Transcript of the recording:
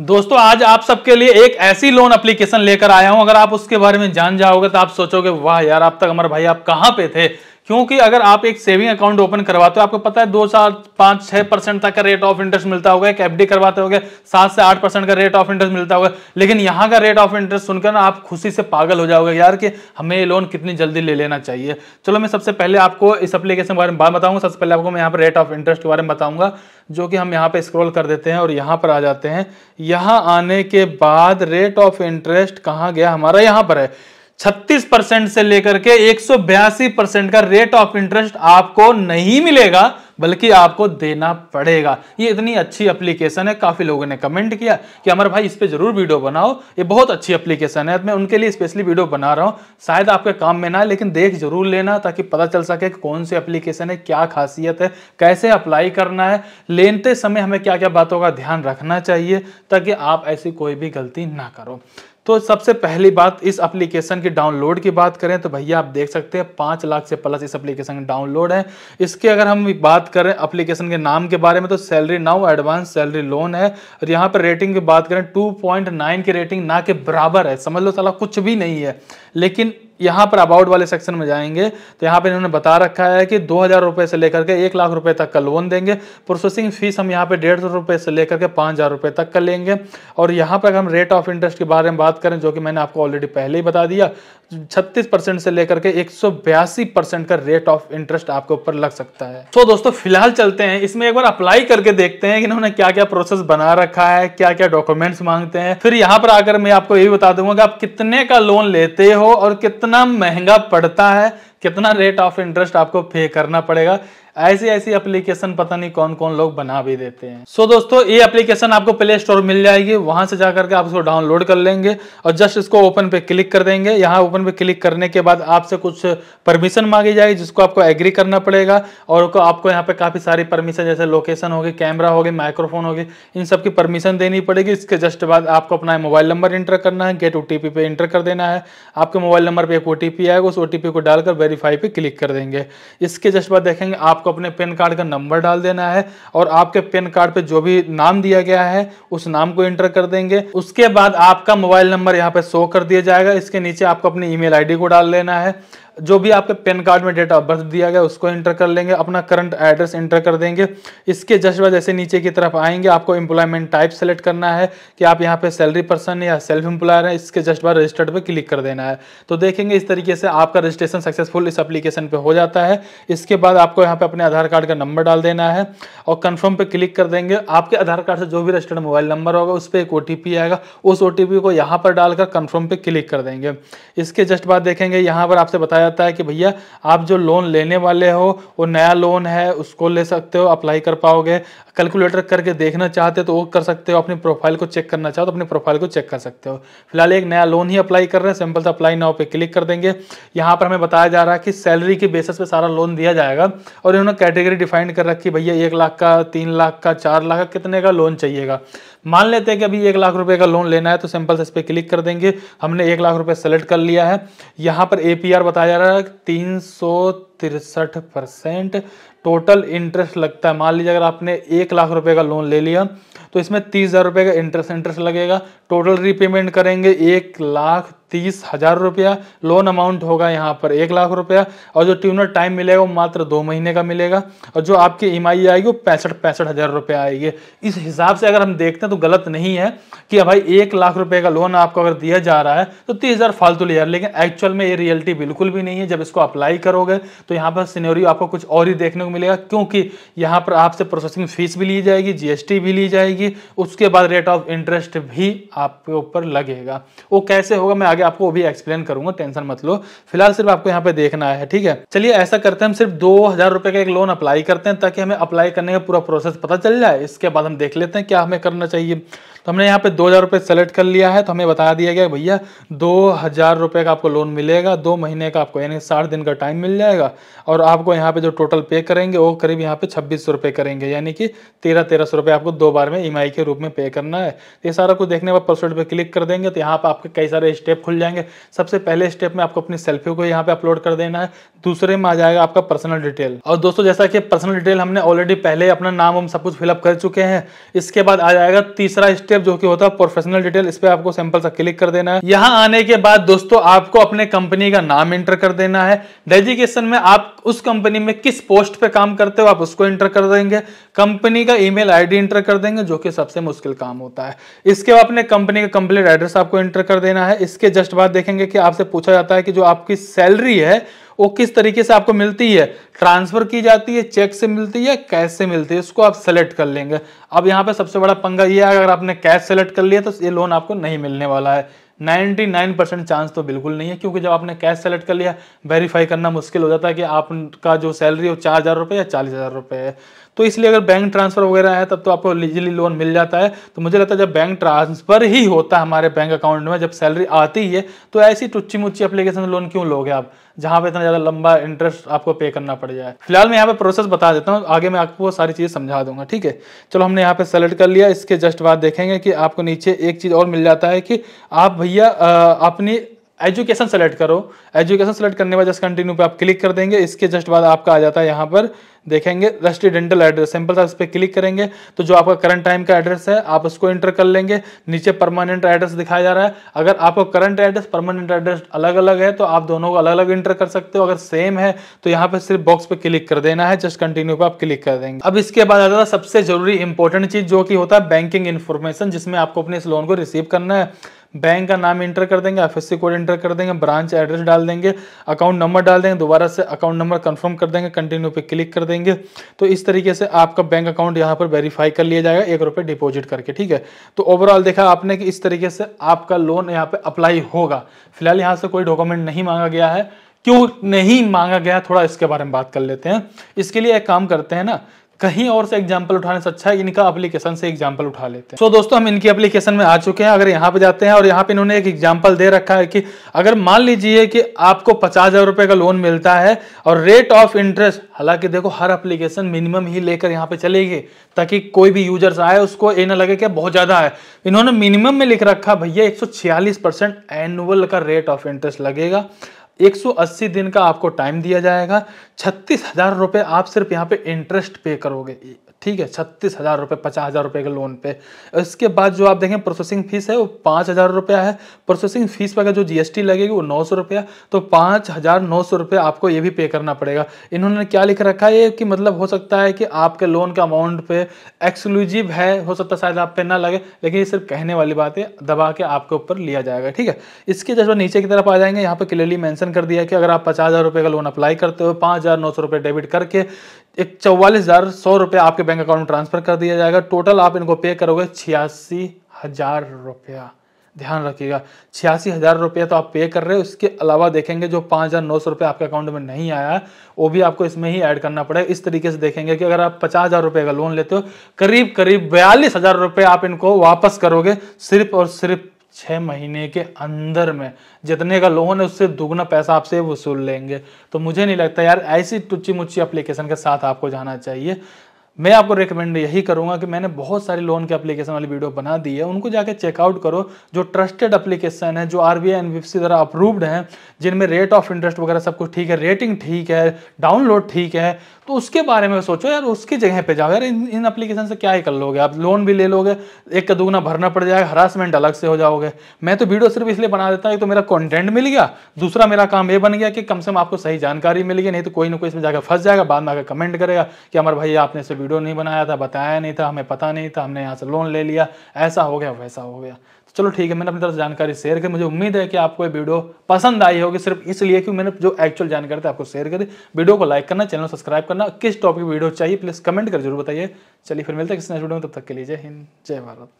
दोस्तों आज आप सबके लिए एक ऐसी लोन एप्लीकेशन लेकर आया हूं अगर आप उसके बारे में जान जाओगे तो आप सोचोगे वाह यार आप तक अमर भाई आप कहां पे थे क्योंकि अगर आप एक सेविंग अकाउंट ओपन करवाते हो आपको पता है दो साल पाँच छह परसेंट तक का रेट ऑफ इंटरेस्ट मिलता होगा एक एफडी करवाते होगे सात से आठ परसेंट का रेट ऑफ इंटरेस्ट मिलता होगा लेकिन यहाँ का रेट ऑफ इंटरेस्ट सुनकर ना आप खुशी से पागल हो जाओगे यार कि हमें ये लोन कितनी जल्दी ले लेना चाहिए चलो मैं सबसे पहले आपको इस अप्लीकेशन के बारे में बात बताऊंगा सबसे पहले आपको मैं यहाँ पर रेट ऑफ इंटरेस्ट के बारे में बताऊंगा जो कि हम यहाँ पर स्क्रॉल कर देते हैं और यहाँ पर आ जाते हैं यहाँ आने के बाद रेट ऑफ इंटरेस्ट कहाँ गया हमारा यहाँ पर है छत्तीस परसेंट से लेकर के एक परसेंट का रेट ऑफ इंटरेस्ट आपको नहीं मिलेगा बल्कि आपको देना पड़ेगा ये इतनी अच्छी एप्लीकेशन है काफी लोगों ने कमेंट किया कि अमर भाई इस पर जरूर वीडियो बनाओ ये बहुत अच्छी एप्लीकेशन है मैं उनके लिए स्पेशली वीडियो बना रहा हूँ शायद आपके काम में ना लेकिन देख जरूर लेना ताकि पता चल सके कौन सी एप्लीकेशन है क्या खासियत है कैसे अप्लाई करना है लेते समय हमें क्या क्या बातों का ध्यान रखना चाहिए ताकि आप ऐसी कोई भी गलती ना करो तो सबसे पहली बात इस एप्लीकेशन की डाउनलोड की बात करें तो भैया आप देख सकते हैं पाँच लाख से प्लस इस एप्लीकेशन डाउनलोड है इसके अगर हम बात करें एप्लीकेशन के नाम के बारे में तो salary now advance salary loan है और यहाँ पर रेटिंग की बात करें 2.9 की रेटिंग ना के बराबर है समझ लो साला कुछ भी नहीं है लेकिन यहाँ पर अबाउट वाले सेक्शन में जाएंगे तो यहाँ पर इन्होंने बता रखा है कि दो हज़ार रुपये से लेकर के एक लाख रुपये तक का लोन देंगे प्रोसेसिंग फीस हम यहाँ पर डेढ़ सौ रुपये से लेकर के पाँच हज़ार रुपये तक का लेंगे और यहाँ पर अगर हम रेट ऑफ इंटरेस्ट के बारे में बात करें जो कि मैंने आपको ऑलरेडी पहले ही बता दिया छत्तीस परसेंट से लेकर के एक सौ बयासी परसेंट का रेट ऑफ इंटरेस्ट आपके ऊपर लग सकता है तो दोस्तों फिलहाल चलते हैं इसमें एक बार अप्लाई करके देखते हैं कि इन्होंने क्या क्या प्रोसेस बना रखा है क्या क्या डॉक्यूमेंट्स मांगते हैं फिर यहाँ पर आकर मैं आपको ये बता दूंगा कि आप कितने का लोन लेते हो और कितने कितना महंगा पड़ता है कितना रेट ऑफ इंटरेस्ट आपको पे करना पड़ेगा ऐसी ऐसी एप्लीकेशन पता नहीं कौन कौन लोग बना भी देते हैं सो so दोस्तों ये एप्लीकेशन आपको प्ले स्टोर मिल जाएगी वहां से जाकर के आप इसको डाउनलोड कर लेंगे और जस्ट इसको ओपन पे क्लिक कर देंगे यहाँ ओपन पे क्लिक करने के बाद आपसे कुछ परमिशन मांगी जाएगी जिसको आपको एग्री करना पड़ेगा और आपको यहाँ पे काफ़ी सारी परमिशन जैसे लोकेशन होगी कैमरा होगी माइक्रोफोन होगी इन सब की परमिशन देनी पड़ेगी इसके जस्ट बाद आपको अपना मोबाइल नंबर इंटर करना है गेट ओ पे इंटर कर देना है आपके मोबाइल नंबर पर एक ओ आएगा उस ओ को डालकर वेरीफाई पे क्लिक कर देंगे इसके जस्ट बाद देखेंगे आप आपको अपने पैन कार्ड का नंबर डाल देना है और आपके पैन कार्ड पे जो भी नाम दिया गया है उस नाम को एंटर कर देंगे उसके बाद आपका मोबाइल नंबर यहाँ पे शो कर दिया जाएगा इसके नीचे आपको अपनी ईमेल आईडी को डाल देना है जो भी आपके पैन कार्ड में डेट ऑफ बर्थ दिया गया उसको इंटर कर लेंगे अपना करंट एड्रेस इंटर कर देंगे इसके जस्ट बाद जैसे नीचे की तरफ आएंगे आपको एम्प्लॉयमेंट टाइप सेलेक्ट करना है कि आप यहाँ पे सैलरी पर्सन या सेल्फ एम्प्लॉयर है इसके जस्ट बाद रजिस्टर्ड पर क्लिक कर देना है तो देखेंगे इस तरीके से आपका रजिस्ट्रेशन सक्सेसफुल इस अप्लीकेशन पर हो जाता है इसके बाद आपको यहाँ पर अपने आधार कार्ड का नंबर डाल देना है और कन्फर्म पर क्लिक कर देंगे आपके आधार कार्ड से जो भी रजिस्टर्ड मोबाइल नंबर होगा उस पर एक ओ आएगा उस ओ को यहाँ पर डालकर कन्फर्म पर क्लिक कर देंगे इसके जस्ट बाद देखेंगे यहाँ पर आपसे बताया जाता है कि भैया आप जो लोन लेने वाले हो वो नया लोन है उसको ले सकते हो अप्लाई कर पाओगे कैलकुलेटर करके देखना चाहते तो वो कर सकते हो अपनी प्रोफाइल को चेक करना चाहो तो अपनी प्रोफाइल को चेक कर सकते हो फिलहाल एक नया लोन ही अप्लाई कर रहे हैं सिंपल से अप्लाई नाव पे क्लिक कर देंगे यहाँ पर हमें बताया जा रहा है कि सैलरी के बेसिस पे सारा लोन दिया जाएगा और इन्होंने कैटेगरी डिफाइन कर रखी भैया एक लाख का तीन लाख का चार लाख का कितने का लोन चाहिएगा मान लेते हैं कि अभी एक लाख रुपए का लोन लेना है तो सिंपल से इस पर क्लिक कर देंगे हमने एक लाख रुपए सेलेक्ट कर लिया है यहाँ पर ए बताया हजार तीन सौ तिरसठ परसेंट टोटल इंटरेस्ट लगता है मान लीजिए अगर आपने एक लाख रुपए का लोन ले लिया तो इसमें तीस हज़ार रुपये का इंटरेस्ट इंटरेस्ट लगेगा टोटल रीपेमेंट करेंगे एक लाख तीस हज़ार रुपया लोन अमाउंट होगा यहाँ पर एक लाख रुपया और जो ट्यूनर टाइम मिलेगा वो मात्र दो महीने का मिलेगा और जो आपकी ई e आएगी वो पैंसठ पैंसठ हज़ार रुपये आएगी इस हिसाब से अगर हम देखते हैं तो गलत नहीं है कि भाई एक लाख रुपये का लोन आपको अगर दिया जा रहा है तो तीस हज़ार फालतू लिया लेकिन एक्चुअल में ये रियलिटी बिल्कुल भी नहीं है जब इसको अप्लाई करोगे तो तो यहाँ पर सिनेरियो आपको कुछ और ही देखने को मिलेगा क्योंकि यहाँ पर आपसे प्रोसेसिंग फीस भी ली जाएगी जीएसटी भी ली जाएगी उसके बाद रेट ऑफ इंटरेस्ट भी आपके ऊपर लगेगा वो कैसे होगा मैं आगे आपको वो भी एक्सप्लेन करूंगा टेंशन मत लो फिलहाल सिर्फ आपको यहाँ पे देखना है ठीक है चलिए ऐसा करते हैं हम सिर्फ दो का एक लोन अप्लाई करते हैं ताकि हमें अप्लाई करने का पूरा प्रोसेस पता चल जाए इसके बाद हम देख लेते हैं क्या हमें करना चाहिए तो हमने यहाँ पे दो हज़ार रुपये सेलेक्ट कर लिया है तो हमें बता दिया गया भैया दो हज़ार रुपये का आपको लोन मिलेगा दो महीने का आपको यानी साठ दिन का टाइम मिल जाएगा और आपको यहाँ पे जो टोटल पे करेंगे वो करीब यहाँ पे छब्बीस सौ रुपये करेंगे यानी कि तेरह तेरह सौ रुपये आपको दो बार में ई e के रूप में पे करना है तो ये सारा कुछ देखने के बाद प्रोसेड पर क्लिक कर देंगे तो यहाँ पर आपके कई सारे स्टेप खुल जाएंगे सबसे पहले स्टेप में आपको अपनी सेल्फी को यहाँ पर अपलोड कर देना है दूसरे में आ जाएगा आपका पर्सनल डिटेल और दोस्तों जैसा कि पर्सनल डिटेल हमने ऑलरेडी पहले अपना नाम हम सब कुछ फिलअप कर चुके हैं इसके बाद आ जाएगा तीसरा स्टेप स्टेप जो कि होता है प्रोफेशनल डिटेल इस पे आपको सैंपल सा क्लिक कर देना है यहाँ आने के बाद दोस्तों आपको अपने कंपनी का नाम एंटर कर देना है डेजिकेशन में आप उस कंपनी में किस पोस्ट पे काम करते हो आप उसको एंटर कर देंगे कंपनी का ईमेल आईडी एंटर कर देंगे जो कि सबसे मुश्किल काम होता है इसके बाद अपने कंपनी का कंप्लीट एड्रेस आपको एंटर कर देना है इसके जस्ट बाद देखेंगे कि आपसे पूछा जाता है कि जो आपकी सैलरी है वो किस तरीके से आपको मिलती है ट्रांसफर की जाती है चेक से मिलती है कैश से मिलती है इसको आप सेलेक्ट कर लेंगे अब यहाँ पे सबसे बड़ा पंगा ये है अगर आपने कैश सेलेक्ट कर लिया तो ये लोन आपको नहीं मिलने वाला है 99 परसेंट चांस तो बिल्कुल नहीं है क्योंकि जब आपने कैश सेलेक्ट कर लिया वेरीफाई करना मुश्किल हो जाता है कि आपका जो सैलरी है वो चार हज़ार रुपये या चालीस हज़ार रुपये है तो इसलिए अगर बैंक ट्रांसफर वगैरह है तब तो आपको लीजिली लोन मिल जाता है तो मुझे लगता है जब बैंक ट्रांसफर ही होता है हमारे बैंक अकाउंट में जब सैलरी आती है तो ऐसी टुच्ची मुच्ची एप्लीकेशन लोन क्यों लोगे आप जहाँ पे इतना ज़्यादा लंबा इंटरेस्ट आपको पे करना पड़ जाए फिलहाल मैं यहाँ पे प्रोसेस बता देता हूँ आगे मैं आपको सारी चीज़ समझा दूंगा ठीक है चलो हमने यहाँ पे सेलेक्ट कर लिया इसके जस्ट बाद देखेंगे कि आपको नीचे एक चीज़ और मिल जाता है कि आप भैया अपनी एजुकेशन सेलेक्ट करो एजुकेशन सेलेक्ट करने के बाद जस्ट कंटिन्यू पे आप क्लिक कर देंगे इसके जस्ट बाद आपका आ जाता है यहाँ पर देखेंगे रेस्टिडेंटल एड्रेस सिंपल सा इस पर क्लिक करेंगे तो जो आपका करंट टाइम का एड्रेस है आप उसको इंटर कर लेंगे नीचे परमानेंट एड्रेस दिखाया जा रहा है अगर आपको करंट एड्रेस परमानेंट एड्रेस अलग अलग है तो आप दोनों को अलग अलग इंटर कर सकते हो अगर सेम है तो यहाँ पर सिर्फ बॉक्स पर क्लिक कर देना है जस्ट कंटिन्यू पर आप क्लिक कर देंगे अब इसके बाद आ जाता है सबसे जरूरी इंपॉर्टेंट चीज जो कि होता है बैंकिंग इन्फॉर्मेशन जिसमें आपको अपने इस लोन को रिसीव करना है बैंक का नाम इंटर कर देंगे एफ कोड इंटर कर देंगे ब्रांच एड्रेस डाल देंगे अकाउंट नंबर डाल देंगे दोबारा से अकाउंट नंबर कन्फर्म कर देंगे कंटिन्यू पर क्लिक कर देंगे तो इस तरीके से आपका बैंक अकाउंट यहाँ पर वेरीफाई कर लिया जाएगा एक रुपये डिपॉजिट करके ठीक है तो ओवरऑल देखा आपने कि इस तरीके से आपका लोन यहाँ पर अप्लाई होगा फिलहाल यहाँ से कोई डॉक्यूमेंट नहीं मांगा गया है क्यों नहीं मांगा गया थोड़ा इसके बारे में बात कर लेते हैं इसके लिए एक काम करते हैं ना कहीं और से एग्जाम्पल उठाने से अच्छा है इनका एप्लीकेशन से एग्जाम्पल उठा लेते हैं सो so, दोस्तों हम इनकी एप्लीकेशन में आ चुके हैं अगर यहाँ पे जाते हैं और यहाँ पे इन्होंने एक एग्जाम्पल दे रखा है कि अगर मान लीजिए कि आपको पचास हजार रुपये का लोन मिलता है और रेट ऑफ इंटरेस्ट हालांकि देखो हर अप्लीकेशन मिनिमम ही लेकर यहाँ पे चलेगी ताकि कोई भी यूजर्स आए उसको ये ना लगे कि बहुत ज़्यादा है इन्होंने मिनिमम में लिख रखा भैया एक एनुअल का रेट ऑफ इंटरेस्ट लगेगा 180 दिन का आपको टाइम दिया जाएगा छत्तीस हजार रुपये आप सिर्फ यहाँ पे इंटरेस्ट पे करोगे ठीक है छत्तीस हज़ार रुपये पचास हज़ार रुपये के लोन पे इसके बाद जो आप देखें प्रोसेसिंग फीस है वो पाँच हज़ार रुपया है प्रोसेसिंग फीस पर अगर जो जीएसटी लगेगी वो नौ सौ रुपया तो पाँच हज़ार नौ सौ रुपये आपको ये भी पे करना पड़ेगा इन्होंने क्या लिख रखा है कि मतलब हो सकता है कि आपके लोन के अमाउंट पे एक्सक्लूजिव है हो सकता है शायद आप पे ना लगे लेकिन ये सिर्फ कहने वाली बात है दबा के आपके ऊपर लिया जाएगा ठीक है इसके जब नीचे की तरफ आ जाएंगे यहाँ पर क्लियरली मैंशन कर दिया कि अगर आप पचास हज़ार रुपये का लोन अप्लाई करते हो पाँच हज़ार नौ सौ रुपये डेबिट करके एक चौवालीस हज़ार सौ रुपये आपके बैंक अकाउंट में ट्रांसफ़र कर दिया जाएगा टोटल आप इनको पे करोगे छियासी हज़ार रुपया ध्यान रखिएगा छियासी हज़ार रुपया तो आप पे कर रहे हो उसके अलावा देखेंगे जो पाँच हज़ार नौ सौ रुपये आपके अकाउंट में नहीं आया वो भी आपको इसमें ही ऐड करना पड़ेगा इस तरीके से देखेंगे कि अगर आप पचास हज़ार रुपये का लोन लेते हो करीब करीब बयालीस हज़ार रुपये आप इनको वापस करोगे सिर्फ और सिर्फ छः महीने के अंदर में जितने का लोन है उससे दुगना पैसा आपसे वसूल लेंगे तो मुझे नहीं लगता यार ऐसी टुच्ची मुच्ची अप्लीकेशन के साथ आपको जाना चाहिए मैं आपको रिकमेंड यही करूंगा कि मैंने बहुत सारी लोन के एप्लीकेशन वाली वीडियो बना दी है उनको जाके चेकआउट करो जो ट्रस्टेड एप्लीकेशन है जो आर बी आई द्वारा अप्रूव्ड हैं जिनमें रेट ऑफ इंटरेस्ट वगैरह सब कुछ ठीक है रेटिंग ठीक है डाउनलोड ठीक है तो उसके बारे में सोचो यार उसकी जगह पर जाओ यार इन इन एप्लीकेशन से क्या ही कर लोगे आप लोन भी ले लोगे एक का दोगुना भरना पड़ जाएगा हरासमेंट अलग से हो जाओगे मैं तो वीडियो सिर्फ इसलिए बना देता हूँ तो मेरा कॉन्टेंट मिल गया दूसरा मेरा काम ये बन गया कि कम से कम आपको सही जानकारी मिल गई नहीं तो कोई ना कोई इसमें जाकर फंस जाएगा बाद में आकर कमेंट करेगा कि हमारे भाई आपने इसे वीडियो नहीं बनाया था बताया नहीं था हमें पता नहीं था हमने यहाँ से लोन ले लिया ऐसा हो गया वैसा हो गया तो चलो ठीक है मैंने अपनी तरफ जानकारी शेयर की मुझे उम्मीद है कि आपको ये वीडियो पसंद आई होगी सिर्फ इसलिए कि मैंने जो एक्चुअल जानकारी थी आपको शेयर करी वीडियो को लाइक करना चैनल सब्सक्राइब करना किस टॉपिक वीडियो चाहिए प्लीज़ कमेंट कर जरूर बताइए चलिए फिर मिलते हैं किसी नेक्स्ट वीडियो में तब तक के लिए जय हिंद जय भारत